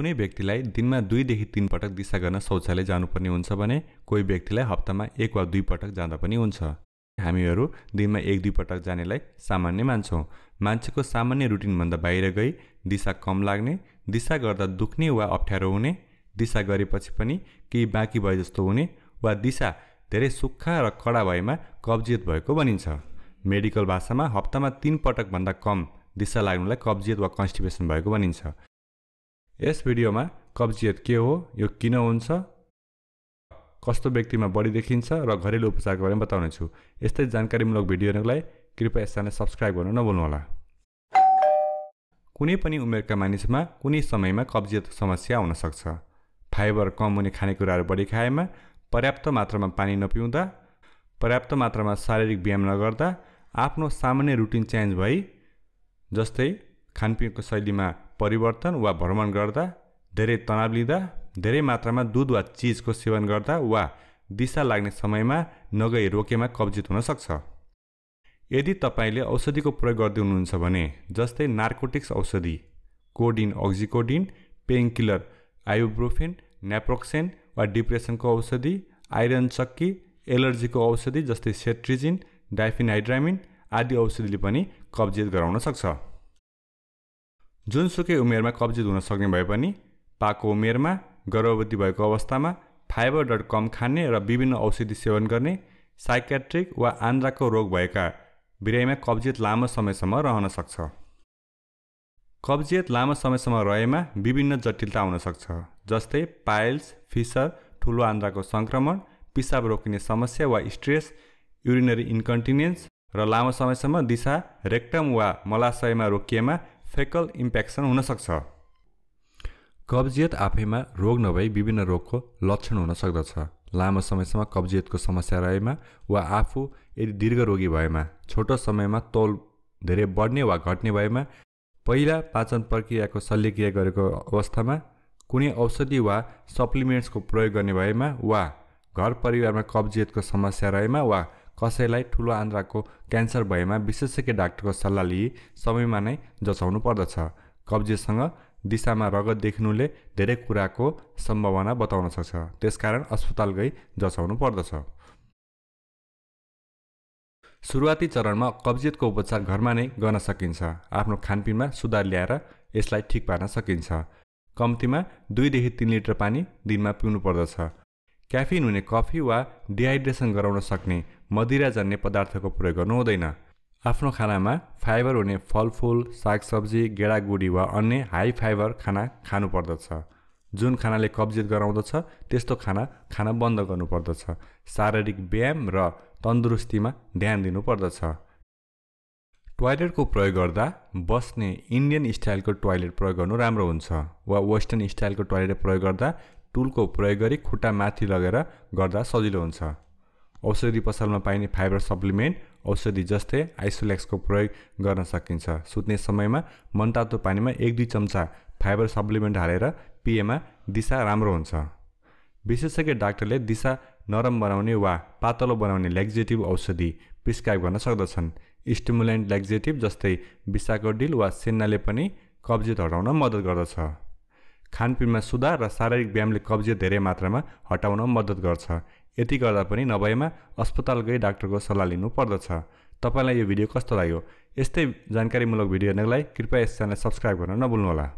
कुनै व्यक्तिलाई दिनमा दुईदेखि तिन पटक दिशा गर्न शौचालय जानुपर्ने हुन्छ भने कोही व्यक्तिलाई हप्तामा एक वा दुई पटक जाँदा पनि हुन्छ हामीहरू दिनमा एक दुई पटक जानेलाई सामान्य मान्छौँ मान्छेको सामान्य रुटिनभन्दा बाहिर गई दिशा कम लाग्ने दिशा गर्दा दुख्ने वा अप्ठ्यारो हुने दिशा गरेपछि पनि केही बाँकी भए जस्तो हुने वा दिशा धेरै सुक्खा र कडा भएमा कब्जियत भएको भनिन्छ मेडिकल भाषामा हप्तामा तिन पटकभन्दा कम दिशा लाग्नुलाई कब्जियत वा कन्स्टिपेसन भएको भनिन्छ यस भिडियोमा कब्जियत के हो यो किन हुन्छ कस्तो व्यक्तिमा बढी देखिन्छ र घरेलु उपचारको बारेमा बताउनेछु यस्तै जानकारीमूलक भिडियो हेर्नको लागि कृपया यसलाई सब्सक्राइब गर्न नभुल्नुहोला कुनै पनि उमेरका मानिसमा कुनै समयमा कब्जियत समस्या आउन सक्छ फाइबर कम हुने खानेकुराहरू बढी खाएमा पर्याप्त मात्रामा पानी नपिउँदा पर्याप्त मात्रामा शारीरिक व्यायाम नगर्दा आफ्नो सामान्य रुटिन चेन्ज भई जस्तै खानपिनको शैलीमा परिवर्तन वा भ्रमण गर्दा धेरै तनाव लिँदा धेरै मात्रामा दुध वा चिजको सेवन गर्दा वा दिशा लाग्ने समयमा नगई रोकेमा कब्जित हुन सक्छ यदि तपाईँले औषधिको प्रयोग गर्दै हुनुहुन्छ भने जस्तै नार्कोटिक्स औषधि codeine oxycodone painkiller ibuprofen naproxen वा डिप्रेसनको औषधि आइरन चक्की एलर्जीको औषधि जस्तै सेट्रिजिन डाइफिनहाइड्रामिन आदि औषधिले पनि कब्जियत गराउन सक्छ जुनसुकै उमेरमा कब्जित हुन सक्ने भए पनि पाको उमेरमा गर्भवती भएको अवस्थामा फाइबर डट कम खाने र विभिन्न औषधि सेवन गर्ने साइकेट्रिक वा आन्द्राको रोग भएका बिरामीमा कब्जियत लामो समयसम्म रहन सक्छ कब्जियत लामो समयसम्म रहेमा विभिन्न जटिलता सक्छ जस्तै पाइल्स फिसर ठुलो आन्द्राको सङ्क्रमण पिसाब रोकिने समस्या वा स्ट्रेस युरिनरी इन्कन्टिनेन्स र लामो समयसम्म दिशा रेक्टम वा मलाशयमा रोकिएमा फेकल इम्प्याक्सन हुनसक्छ कब्जियत आफैमा रोग नभई विभिन्न रोगको लक्षण हुन सक्दछ लामो समयसम्म कब्जियतको समस्या रहेमा वा आफू यदि दीर्घ रोगी भएमा छोटो समयमा तौल धेरै बढ्ने वा घट्ने भएमा पहिला पाचन प्रक्रियाको शल्यक्रिया गरेको अवस्थामा कुनै औषधि वा सप्लिमेन्ट्सको प्रयोग गर्ने भएमा वा घर परिवारमा कब्जियतको समस्या रहेमा वा कसैलाई ठुलो आन्द्राको क्यान्सर भएमा विशेषज्ञ डाक्टरको सल्लाह लिए समयमा नै जचाउनु पर्दछ कब्जेसँग दिशामा रगत देख्नुले धेरै कुराको सम्भावना बताउन सक्छ त्यसकारण अस्पताल गई जचाउनु पर्दछ सुरुवाती चरणमा कब्जियतको उपचार घरमा नै गर्न सकिन्छ आफ्नो खानपिनमा सुधार ल्याएर यसलाई ठिक पार्न सकिन्छ कम्तीमा दुईदेखि तिन लिटर पानी दिनमा पिउनु पर्दछ क्याफिन हुने कफी वा डिहाइड्रेसन गराउन सक्ने मदिराजन्य पदार्थको प्रयोग गर्नु हुँदैन आफ्नो खानामा फाइबर हुने फलफुल सागसब्जी गेडागुडी वा अन्य हाई फाइबर खाना खानुपर्दछ जुन खानाले कब्जियत गराउँदछ त्यस्तो खाना खाना बन्द गर्नुपर्दछ शारीरिक व्यायाम र तन्दुरुस्तीमा ध्यान दिनुपर्दछ टोयलेटको प्रयोग गर्दा बस्ने इन्डियन स्टाइलको टोयलेट प्रयोग गर्नु राम्रो हुन्छ वा वेस्टर्न स्टाइलको टोयलेट प्रयोग गर्दा टुलको प्रयोग गरी खुट्टा माथि लगेर गर्दा सजिलो हुन्छ औषधि पसलमा पाइने फाइबर सप्लिमेन्ट औषधि जस्तै आइसोलेक्सको प्रयोग गर्न सकिन्छ सुत्ने समयमा मनतातो पानीमा एक दुई चम्चा फाइबर सप्लिमेन्ट हालेर पिएमा दिशा राम्रो हुन्छ विशेषज्ञ डाक्टरले दिशा नरम बनाउने वा पातलो बनाउने लेग्जेटिभ औषधि प्रिस्क्राइब गर्न सक्दछन् स्टिमुलेन्ट लेग्जेटिभ जस्तै बिसाको डिल वा सेन्नाले पनि कब्जियत हटाउन मद्दत गर्दछ खानपिनमा सुधार र शारीरिक व्यायामले कब्जियत धेरै मात्रामा हटाउन मद्दत गर्छ यति गर्दा पनि नभएमा अस्पताल गई डाक्टरको सल्लाह लिनु पर्दछ तपाईँलाई यो भिडियो कस्तो लाग्यो यस्तै जानकारीमूलक भिडियो हेर्नको लागि कृपया यस च्यानललाई सब्सक्राइब गर्न नभुल्नुहोला